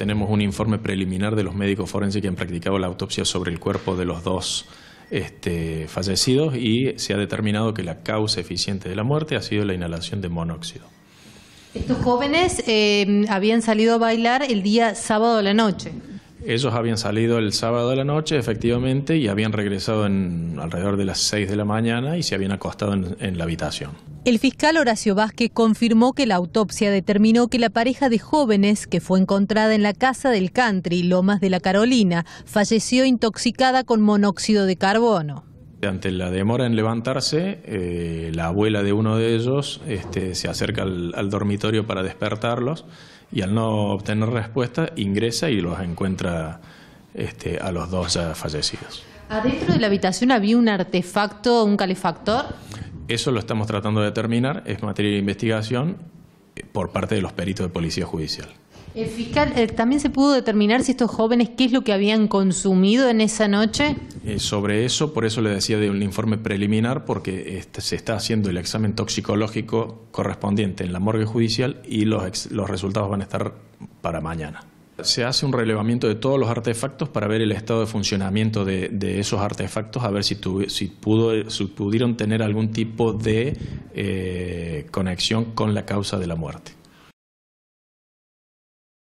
Tenemos un informe preliminar de los médicos forenses que han practicado la autopsia sobre el cuerpo de los dos este, fallecidos y se ha determinado que la causa eficiente de la muerte ha sido la inhalación de monóxido. Estos jóvenes eh, habían salido a bailar el día sábado de la noche. Ellos habían salido el sábado de la noche, efectivamente, y habían regresado alrededor de las 6 de la mañana y se habían acostado en, en la habitación. El fiscal Horacio Vázquez confirmó que la autopsia determinó que la pareja de jóvenes que fue encontrada en la casa del country, Lomas de la Carolina, falleció intoxicada con monóxido de carbono. Ante la demora en levantarse, eh, la abuela de uno de ellos este, se acerca al, dormitorio para despertarlos y al no obtener respuesta ingresa y los encuentra este, a los dos ya fallecidos. ¿Adentro de la habitación había un artefacto, un calefactor? Eso lo estamos tratando de determinar, es materia de investigación eh, por parte de los peritos de policía judicial. El fiscal, eh, ¿también se pudo determinar si estos jóvenes qué es lo que habían consumido en esa noche? Eh, sobre eso, por eso le decía de un informe preliminar, porque este, se está haciendo el examen toxicológico correspondiente en la morgue judicial y los, los resultados van a estar para mañana. Se hace un relevamiento de todos los artefactos para ver el estado de funcionamiento de, esos artefactos, a ver si, si, pudo, pudieron tener algún tipo de eh, conexión con la causa de la muerte.